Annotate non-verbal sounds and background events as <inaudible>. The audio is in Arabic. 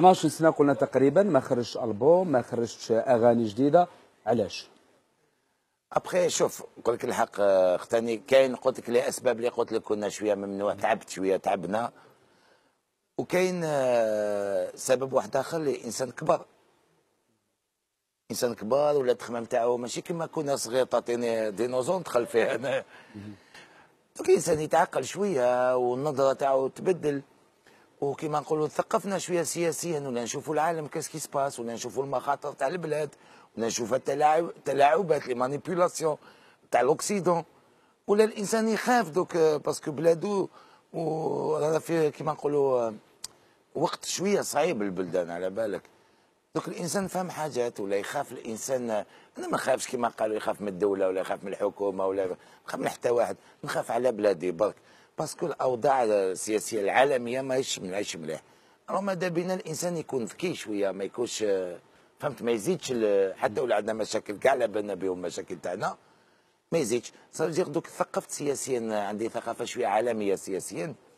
12 سنه قلنا تقريبا ما خرجتش البوم ما خرجتش اغاني جديده علاش ابخي شوف نقول لك الحق آه، اختاني كاين قلت لك لاسباب اللي قلت لك كنا شويه ممنوع تعبت شويه تعبنا وكاين آه، سبب واحد اخر اللي انسان كبر انسان كبار ولا التخمام تاعو ماشي كما كنا صغير تعطيني دينوزون ندخل فيه انا <laughs> دوك الانسان يتعقل شويه والنظره تاعو تبدل وكما نقولوا ثقفنا شويه سياسيا ولا نشوفوا العالم كاس كي سباس ولا نشوفوا المخاطر تاع البلاد ولا نشوفوا التلاعب التلاعبات لي مانيبيولاسيون تاع لوكسيدون ولا الانسان يخاف دوك باسكو بلادو ورانا في كيما نقولوا وقت شويه صعيب البلدان على بالك دوك الانسان فهم حاجات ولا يخاف الانسان انا ما نخافش كيما قالوا يخاف من الدوله ولا يخاف من الحكومه ولا نخاف من حتى واحد نخاف على بلادي برك باسكو الاوضاع السياسيه العالميه ماهيش ما نعيش مليح راه ماذا بينا الانسان يكون ذكي شويه ما يكونش فهمت ما يزيدش حتى ولا عندنا مشاكل كاع على بالنا بهم المشاكل تاعنا ما يزيدش صار دوك ثقفت سياسيا عندي ثقافه شويه عالميه سياسيا